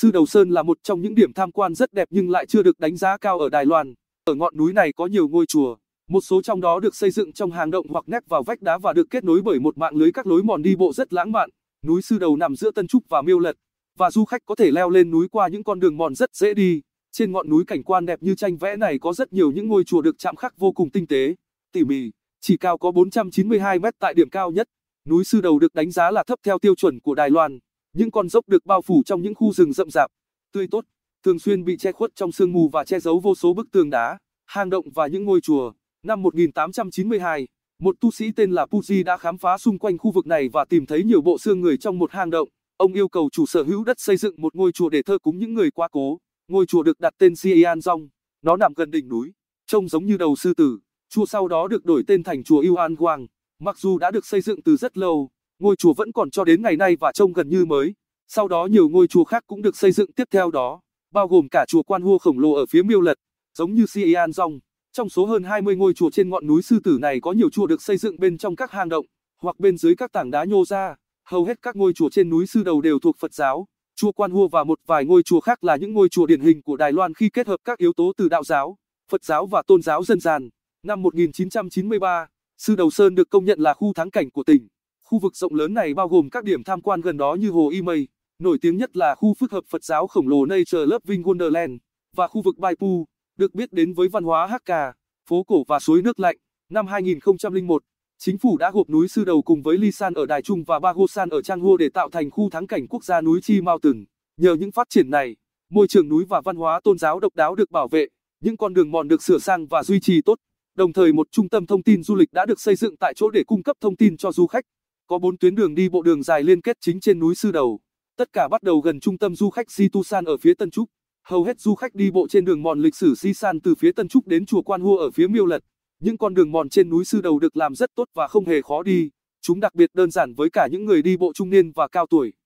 Sư Đầu Sơn là một trong những điểm tham quan rất đẹp nhưng lại chưa được đánh giá cao ở Đài Loan. Ở ngọn núi này có nhiều ngôi chùa, một số trong đó được xây dựng trong hang động hoặc nép vào vách đá và được kết nối bởi một mạng lưới các lối mòn đi bộ rất lãng mạn. Núi Sư Đầu nằm giữa Tân Trúc và Miêu Lật, và du khách có thể leo lên núi qua những con đường mòn rất dễ đi. Trên ngọn núi cảnh quan đẹp như tranh vẽ này có rất nhiều những ngôi chùa được chạm khắc vô cùng tinh tế, tỉ mỉ, chỉ cao có 492 mét tại điểm cao nhất. Núi Sư Đầu được đánh giá là thấp theo tiêu chuẩn của Đài Loan. Những con dốc được bao phủ trong những khu rừng rậm rạp, tươi tốt, thường xuyên bị che khuất trong sương mù và che giấu vô số bức tường đá, hang động và những ngôi chùa. Năm 1892, một tu sĩ tên là Puji đã khám phá xung quanh khu vực này và tìm thấy nhiều bộ xương người trong một hang động. Ông yêu cầu chủ sở hữu đất xây dựng một ngôi chùa để thờ cúng những người quá cố. Ngôi chùa được đặt tên Sian Rong, nó nằm gần đỉnh núi, trông giống như đầu sư tử. Chùa sau đó được đổi tên thành chùa Yuan Guang. Mặc dù đã được xây dựng từ rất lâu, ngôi chùa vẫn còn cho đến ngày nay và trông gần như mới. Sau đó nhiều ngôi chùa khác cũng được xây dựng tiếp theo đó, bao gồm cả chùa Quan Hua khổng lồ ở phía Miêu Lật, giống như Sian Rong. Trong số hơn 20 ngôi chùa trên ngọn núi Sư Tử này có nhiều chùa được xây dựng bên trong các hang động hoặc bên dưới các tảng đá nhô ra. Hầu hết các ngôi chùa trên núi Sư Đầu đều thuộc Phật giáo. Chùa Quan Hua và một vài ngôi chùa khác là những ngôi chùa điển hình của Đài Loan khi kết hợp các yếu tố từ đạo giáo, Phật giáo và tôn giáo dân gian. Năm 1993, Sư Đầu Sơn được công nhận là khu thắng cảnh của tỉnh. Khu vực rộng lớn này bao gồm các điểm tham quan gần đó như Hồ Y Mây, nổi tiếng nhất là khu phức hợp Phật giáo khổng lồ Nature Loving Wonderland, và khu vực Baipu, được biết đến với văn hóa Hakka, phố cổ và suối nước lạnh. Năm 2001, chính phủ đã gộp núi Sư Đầu cùng với Lisan ở Đài Trung và Bagosan ở Trang Changhua để tạo thành khu thắng cảnh quốc gia núi Chi Mountain. Nhờ những phát triển này, môi trường núi và văn hóa tôn giáo độc đáo được bảo vệ, những con đường mòn được sửa sang và duy trì tốt. Đồng thời một trung tâm thông tin du lịch đã được xây dựng tại chỗ để cung cấp thông tin cho du khách. Có bốn tuyến đường đi bộ đường dài liên kết chính trên núi Sư Đầu, tất cả bắt đầu gần trung tâm du khách Situsan ở phía Tân Trúc. Hầu hết du khách đi bộ trên đường mòn lịch sử san từ phía Tân Trúc đến chùa Quan Hua ở phía Miêu Lật. Những con đường mòn trên núi Sư Đầu được làm rất tốt và không hề khó đi. Chúng đặc biệt đơn giản với cả những người đi bộ trung niên và cao tuổi.